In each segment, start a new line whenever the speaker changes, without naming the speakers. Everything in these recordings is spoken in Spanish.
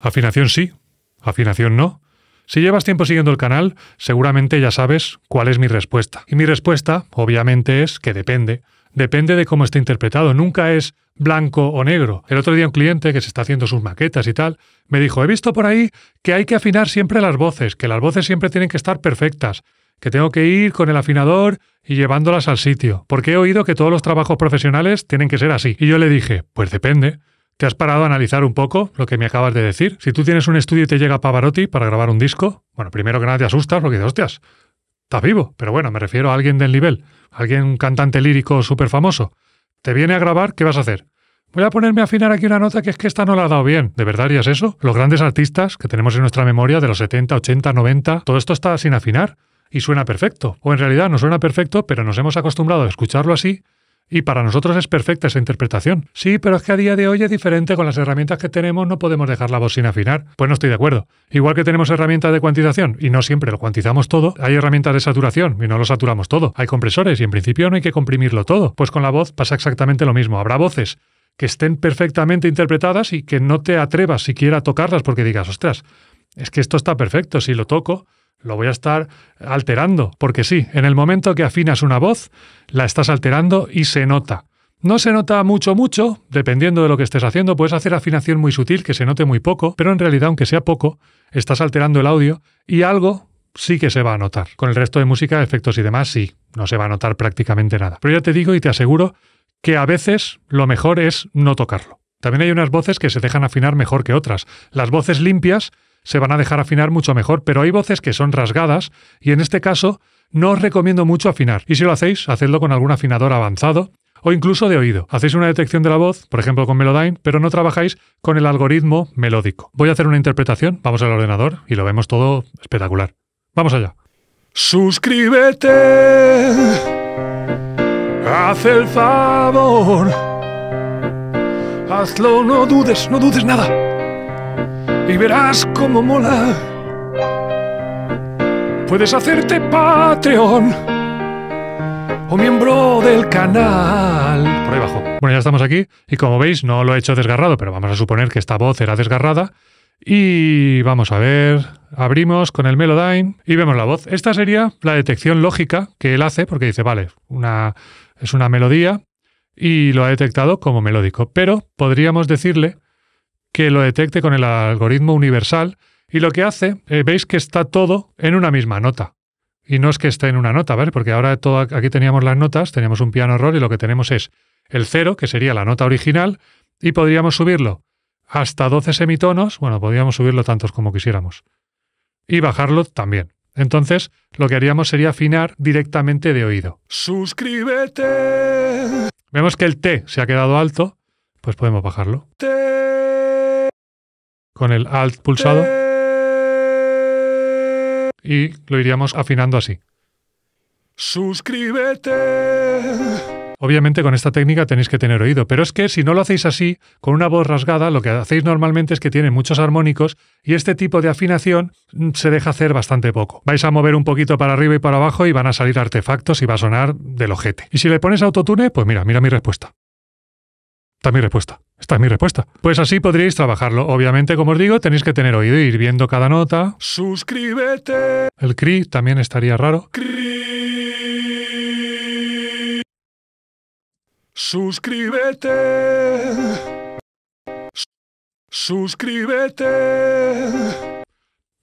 Afinación sí, afinación no. Si llevas tiempo siguiendo el canal, seguramente ya sabes cuál es mi respuesta. Y mi respuesta, obviamente, es que depende. Depende de cómo esté interpretado, nunca es blanco o negro. El otro día un cliente que se está haciendo sus maquetas y tal, me dijo, he visto por ahí que hay que afinar siempre las voces, que las voces siempre tienen que estar perfectas, que tengo que ir con el afinador y llevándolas al sitio, porque he oído que todos los trabajos profesionales tienen que ser así. Y yo le dije, pues depende. ¿Te has parado a analizar un poco lo que me acabas de decir? Si tú tienes un estudio y te llega Pavarotti para grabar un disco, bueno, primero que nada te asustas porque dices, hostias, estás vivo, pero bueno, me refiero a alguien del nivel, alguien, cantante lírico súper famoso. Te viene a grabar, ¿qué vas a hacer? Voy a ponerme a afinar aquí una nota que es que esta no la ha dado bien. ¿De verdad harías eso? Los grandes artistas que tenemos en nuestra memoria de los 70, 80, 90, todo esto está sin afinar y suena perfecto. O en realidad no suena perfecto, pero nos hemos acostumbrado a escucharlo así y para nosotros es perfecta esa interpretación. Sí, pero es que a día de hoy es diferente, con las herramientas que tenemos no podemos dejar la voz sin afinar. Pues no estoy de acuerdo. Igual que tenemos herramientas de cuantización y no siempre lo cuantizamos todo, hay herramientas de saturación y no lo saturamos todo. Hay compresores y en principio no hay que comprimirlo todo. Pues con la voz pasa exactamente lo mismo. Habrá voces que estén perfectamente interpretadas y que no te atrevas siquiera a tocarlas porque digas, ostras, es que esto está perfecto, si lo toco, lo voy a estar alterando, porque sí, en el momento que afinas una voz, la estás alterando y se nota. No se nota mucho, mucho, dependiendo de lo que estés haciendo, puedes hacer afinación muy sutil, que se note muy poco, pero en realidad, aunque sea poco, estás alterando el audio y algo sí que se va a notar. Con el resto de música, efectos y demás, sí, no se va a notar prácticamente nada. Pero ya te digo y te aseguro que a veces lo mejor es no tocarlo. También hay unas voces que se dejan afinar mejor que otras. Las voces limpias se van a dejar afinar mucho mejor, pero hay voces que son rasgadas y en este caso no os recomiendo mucho afinar. Y si lo hacéis, hacedlo con algún afinador avanzado o incluso de oído. Hacéis una detección de la voz, por ejemplo con Melodyne, pero no trabajáis con el algoritmo melódico. Voy a hacer una interpretación, vamos al ordenador y lo vemos todo espectacular. Vamos allá.
Suscríbete, haz el favor,
hazlo, no dudes, no dudes nada y verás cómo mola. Puedes hacerte Patreon o miembro del canal.
Por ahí abajo. Bueno, ya estamos aquí y como veis no lo he hecho desgarrado, pero vamos a suponer que esta voz era desgarrada. Y vamos a ver, abrimos con el Melodyne y vemos la voz. Esta sería la detección lógica que él hace, porque dice, vale, una, es una melodía y lo ha detectado como melódico, pero podríamos decirle que lo detecte con el algoritmo universal y lo que hace, eh, veis que está todo en una misma nota. Y no es que esté en una nota, ¿vale? Porque ahora todo, aquí teníamos las notas, teníamos un piano roll y lo que tenemos es el cero, que sería la nota original, y podríamos subirlo hasta 12 semitonos, bueno, podríamos subirlo tantos como quisiéramos, y bajarlo también. Entonces, lo que haríamos sería afinar directamente de oído.
Suscríbete.
Vemos que el T se ha quedado alto, pues podemos bajarlo con el Alt pulsado y lo iríamos afinando así.
Suscríbete.
Obviamente con esta técnica tenéis que tener oído, pero es que si no lo hacéis así, con una voz rasgada, lo que hacéis normalmente es que tiene muchos armónicos y este tipo de afinación se deja hacer bastante poco. Vais a mover un poquito para arriba y para abajo y van a salir artefactos y va a sonar del ojete. Y si le pones autotune, pues mira, mira mi respuesta. Está mi respuesta. Esta es mi respuesta. Pues así podríais trabajarlo. Obviamente, como os digo, tenéis que tener oído y e ir viendo cada nota. ¡Suscríbete! El CRI también estaría raro. CRI.
¡Suscríbete! ¡Suscríbete!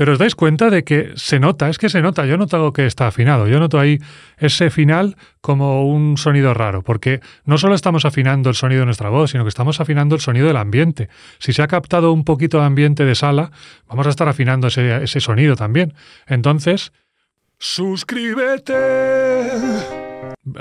Pero os dais cuenta de que se nota, es que se nota, yo noto que está afinado, yo noto ahí ese final como un sonido raro, porque no solo estamos afinando el sonido de nuestra voz, sino que estamos afinando el sonido del ambiente. Si se ha captado un poquito de ambiente de sala, vamos a estar afinando ese, ese sonido también. Entonces, suscríbete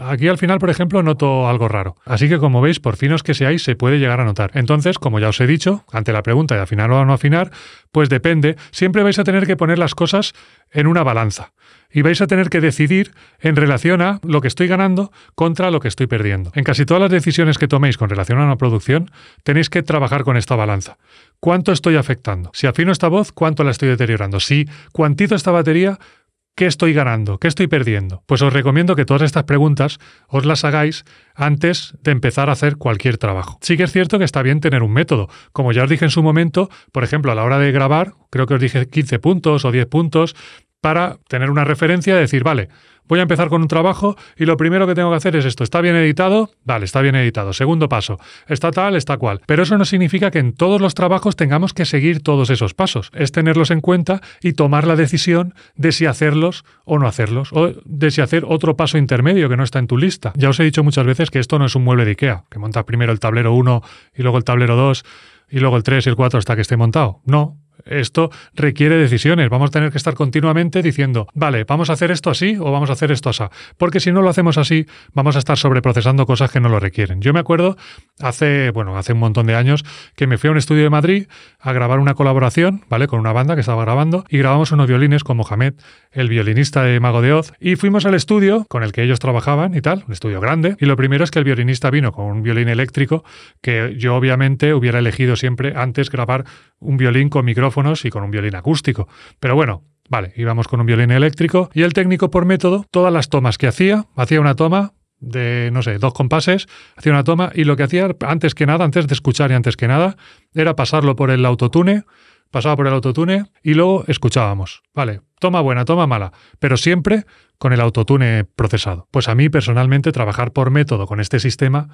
Aquí al final, por ejemplo, noto algo raro. Así que como veis, por finos que seáis, se puede llegar a notar. Entonces, como ya os he dicho, ante la pregunta de afinar o no afinar, pues depende, siempre vais a tener que poner las cosas en una balanza. Y vais a tener que decidir en relación a lo que estoy ganando contra lo que estoy perdiendo. En casi todas las decisiones que toméis con relación a una producción, tenéis que trabajar con esta balanza. ¿Cuánto estoy afectando? Si afino esta voz, ¿cuánto la estoy deteriorando? Si cuantizo esta batería, ¿Qué estoy ganando? ¿Qué estoy perdiendo? Pues os recomiendo que todas estas preguntas os las hagáis antes de empezar a hacer cualquier trabajo. Sí que es cierto que está bien tener un método. Como ya os dije en su momento, por ejemplo, a la hora de grabar, creo que os dije 15 puntos o 10 puntos, para tener una referencia y decir, vale, voy a empezar con un trabajo y lo primero que tengo que hacer es esto. ¿Está bien editado? Vale, está bien editado. Segundo paso, está tal, está cual. Pero eso no significa que en todos los trabajos tengamos que seguir todos esos pasos. Es tenerlos en cuenta y tomar la decisión de si hacerlos o no hacerlos, o de si hacer otro paso intermedio que no está en tu lista. Ya os he dicho muchas veces que esto no es un mueble de IKEA, que montas primero el tablero 1 y luego el tablero 2 y luego el 3 y el 4 hasta que esté montado. No, esto requiere decisiones. Vamos a tener que estar continuamente diciendo, vale, vamos a hacer esto así o vamos a hacer esto así. Porque si no lo hacemos así, vamos a estar sobreprocesando cosas que no lo requieren. Yo me acuerdo hace, bueno, hace un montón de años que me fui a un estudio de Madrid a grabar una colaboración, ¿vale? Con una banda que estaba grabando y grabamos unos violines con Mohamed, el violinista de Mago de Oz. Y fuimos al estudio con el que ellos trabajaban y tal, un estudio grande. Y lo primero es que el violinista vino con un violín eléctrico que yo obviamente hubiera elegido siempre antes grabar un violín con micrófono y con un violín acústico. Pero bueno, vale, íbamos con un violín eléctrico y el técnico por método, todas las tomas que hacía, hacía una toma de, no sé, dos compases, hacía una toma y lo que hacía antes que nada, antes de escuchar y antes que nada, era pasarlo por el autotune, pasaba por el autotune y luego escuchábamos. Vale, toma buena, toma mala, pero siempre con el autotune procesado. Pues a mí personalmente trabajar por método con este sistema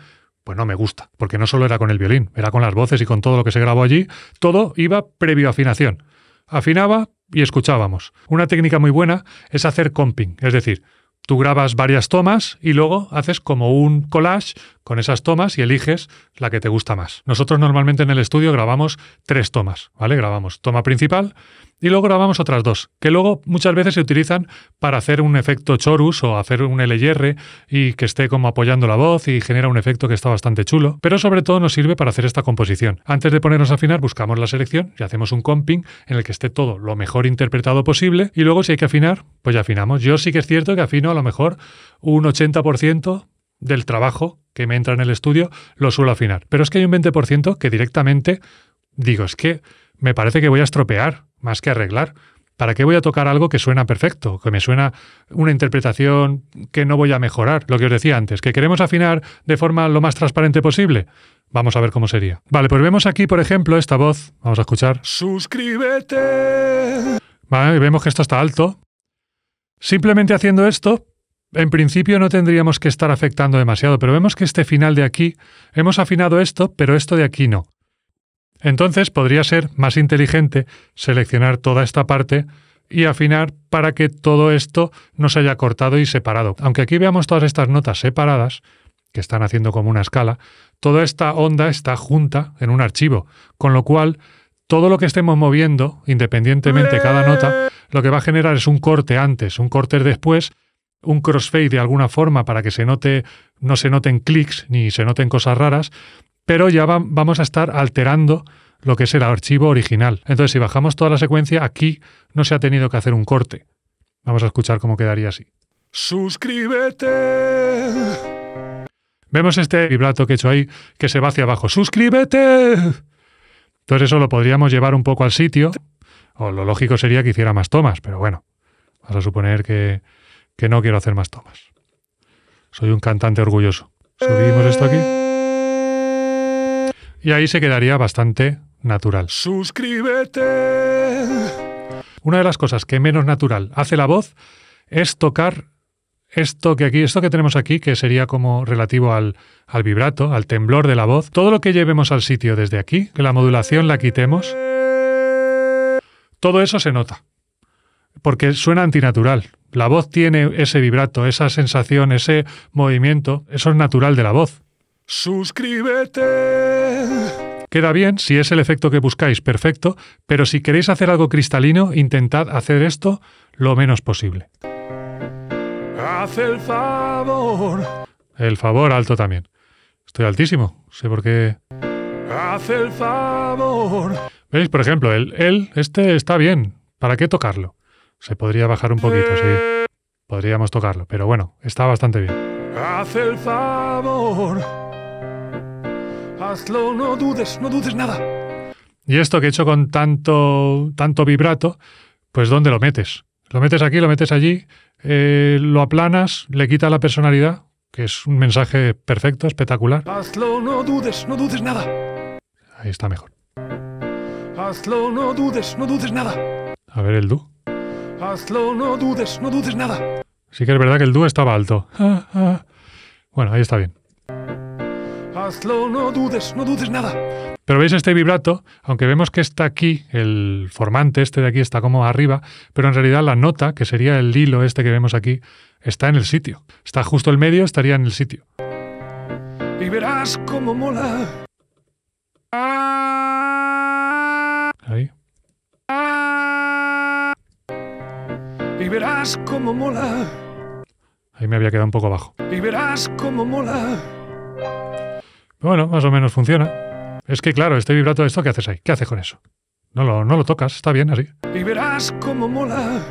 pues no me gusta, porque no solo era con el violín, era con las voces y con todo lo que se grabó allí, todo iba previo a afinación. Afinaba y escuchábamos. Una técnica muy buena es hacer comping, es decir, tú grabas varias tomas y luego haces como un collage con esas tomas y eliges la que te gusta más. Nosotros normalmente en el estudio grabamos tres tomas, ¿vale? Grabamos toma principal y luego grabamos otras dos, que luego muchas veces se utilizan para hacer un efecto chorus o hacer un LR y que esté como apoyando la voz y genera un efecto que está bastante chulo, pero sobre todo nos sirve para hacer esta composición. Antes de ponernos a afinar buscamos la selección y hacemos un comping en el que esté todo lo mejor interpretado posible y luego si hay que afinar, pues ya afinamos. Yo sí que es cierto que afino a lo mejor un 80% del trabajo que me entra en el estudio lo suelo afinar. Pero es que hay un 20% que directamente digo, es que me parece que voy a estropear más que arreglar. ¿Para qué voy a tocar algo que suena perfecto, que me suena una interpretación que no voy a mejorar? Lo que os decía antes, que queremos afinar de forma lo más transparente posible. Vamos a ver cómo sería. Vale, pues vemos aquí, por ejemplo, esta voz. Vamos a escuchar. Suscríbete. Vale, vemos que esto está alto. Simplemente haciendo esto, en principio no tendríamos que estar afectando demasiado, pero vemos que este final de aquí hemos afinado esto, pero esto de aquí no. Entonces podría ser más inteligente seleccionar toda esta parte y afinar para que todo esto no se haya cortado y separado. Aunque aquí veamos todas estas notas separadas, que están haciendo como una escala, toda esta onda está junta en un archivo, con lo cual todo lo que estemos moviendo, independientemente cada nota, lo que va a generar es un corte antes, un corte después, un crossfade de alguna forma para que se note, no se noten clics ni se noten cosas raras, pero ya vamos a estar alterando lo que es el archivo original. Entonces, si bajamos toda la secuencia, aquí no se ha tenido que hacer un corte. Vamos a escuchar cómo quedaría así.
Suscríbete.
Vemos este vibrato que he hecho ahí que se va hacia abajo. Suscríbete. Entonces eso lo podríamos llevar un poco al sitio. O lo lógico sería que hiciera más tomas, pero bueno, vamos a suponer que, que no quiero hacer más tomas. Soy un cantante orgulloso. Subimos esto aquí. Y ahí se quedaría bastante natural. Suscríbete. Una de las cosas que menos natural hace la voz es tocar esto que aquí, esto que tenemos aquí, que sería como relativo al, al vibrato, al temblor de la voz. Todo lo que llevemos al sitio desde aquí, que la modulación la quitemos, todo eso se nota porque suena antinatural. La voz tiene ese vibrato, esa sensación, ese movimiento, eso es natural de la voz. Suscríbete. Queda bien si es el efecto que buscáis, perfecto, pero si queréis hacer algo cristalino, intentad hacer esto lo menos posible.
Haz el favor.
El favor alto también. Estoy altísimo, sé por qué.
Haz el favor.
¿Veis? Por ejemplo, el, el, este está bien. ¿Para qué tocarlo? Se podría bajar un poquito, sí. Podríamos tocarlo, pero bueno, está bastante bien.
Haz el favor. Hazlo, no dudes, no dudes nada.
Y esto que he hecho con tanto, tanto vibrato, pues ¿dónde lo metes? Lo metes aquí, lo metes allí, eh, lo aplanas, le quita la personalidad, que es un mensaje perfecto, espectacular.
Hazlo, no dudes, no dudes nada. Ahí está mejor. Hazlo, no dudes, no dudes nada.
A ver el do.
Hazlo, no dudes, no dudes nada.
Sí que es verdad que el dúo estaba alto. Ah, ah. Bueno, ahí está bien.
Hazlo, no dudes, no dudes nada.
Pero veis este vibrato, aunque vemos que está aquí, el formante este de aquí está como arriba, pero en realidad la nota, que sería el hilo este que vemos aquí, está en el sitio. Está justo el medio, estaría en el sitio.
Y verás cómo mola.
Ah.
Y verás cómo mola.
Ahí me había quedado un poco bajo.
Y verás cómo mola.
bueno, más o menos funciona. Es que claro, estoy vibrato, ¿esto qué haces ahí? ¿Qué haces con eso? No lo, no lo tocas, está bien así.
Y verás cómo mola.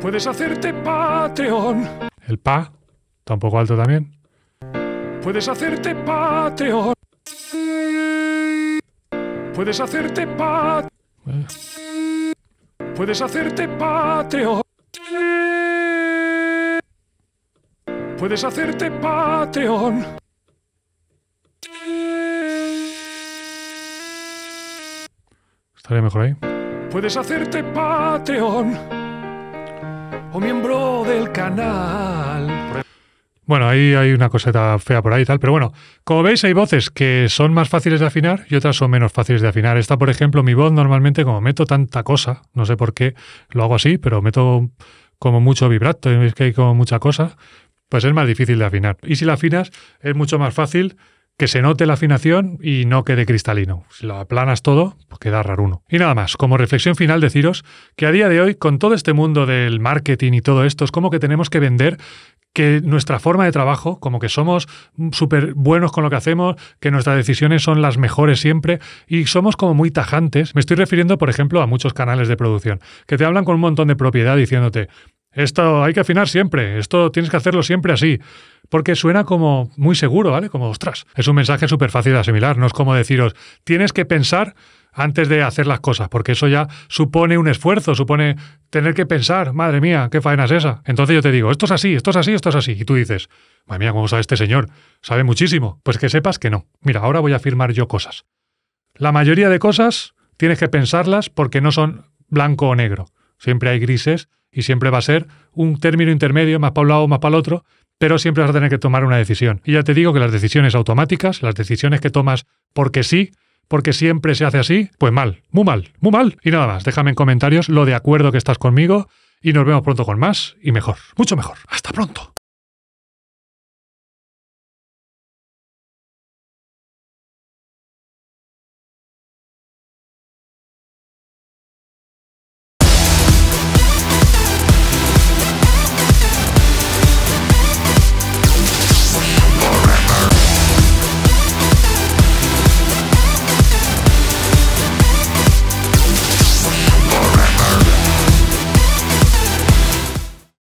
Puedes hacerte Patreon.
El pa, tampoco alto también.
Puedes hacerte Patreon. Puedes hacerte Patreon. Eh. Puedes hacerte Patreon Puedes hacerte Patreon.
Estaría mejor ahí.
Puedes hacerte Patreon o oh, miembro del canal.
Bueno, ahí hay una coseta fea por ahí y tal, pero bueno, como veis hay voces que son más fáciles de afinar y otras son menos fáciles de afinar. Esta, por ejemplo, mi voz normalmente como meto tanta cosa, no sé por qué lo hago así, pero meto como mucho vibrato, y veis que hay como mucha cosa, pues es más difícil de afinar. Y si la afinas es mucho más fácil que se note la afinación y no quede cristalino. Si lo aplanas todo, pues queda raro uno. Y nada más, como reflexión final deciros que a día de hoy, con todo este mundo del marketing y todo esto, es como que tenemos que vender que nuestra forma de trabajo, como que somos súper buenos con lo que hacemos, que nuestras decisiones son las mejores siempre y somos como muy tajantes. Me estoy refiriendo, por ejemplo, a muchos canales de producción que te hablan con un montón de propiedad diciéndote, esto hay que afinar siempre, esto tienes que hacerlo siempre así, porque suena como muy seguro, ¿vale? Como, ostras, es un mensaje súper fácil de asimilar, no es como deciros, tienes que pensar antes de hacer las cosas, porque eso ya supone un esfuerzo, supone tener que pensar, madre mía, qué faena es esa. Entonces yo te digo, esto es así, esto es así, esto es así. Y tú dices, madre mía, ¿cómo sabe este señor? Sabe muchísimo. Pues que sepas que no. Mira, ahora voy a firmar yo cosas. La mayoría de cosas tienes que pensarlas porque no son blanco o negro. Siempre hay grises y siempre va a ser un término intermedio, más para un lado, más para el otro, pero siempre vas a tener que tomar una decisión. Y ya te digo que las decisiones automáticas, las decisiones que tomas porque sí, porque siempre se hace así, pues mal, muy mal, muy mal. Y nada más, déjame en comentarios lo de acuerdo que estás conmigo y nos vemos pronto con más y mejor, mucho mejor. Hasta pronto.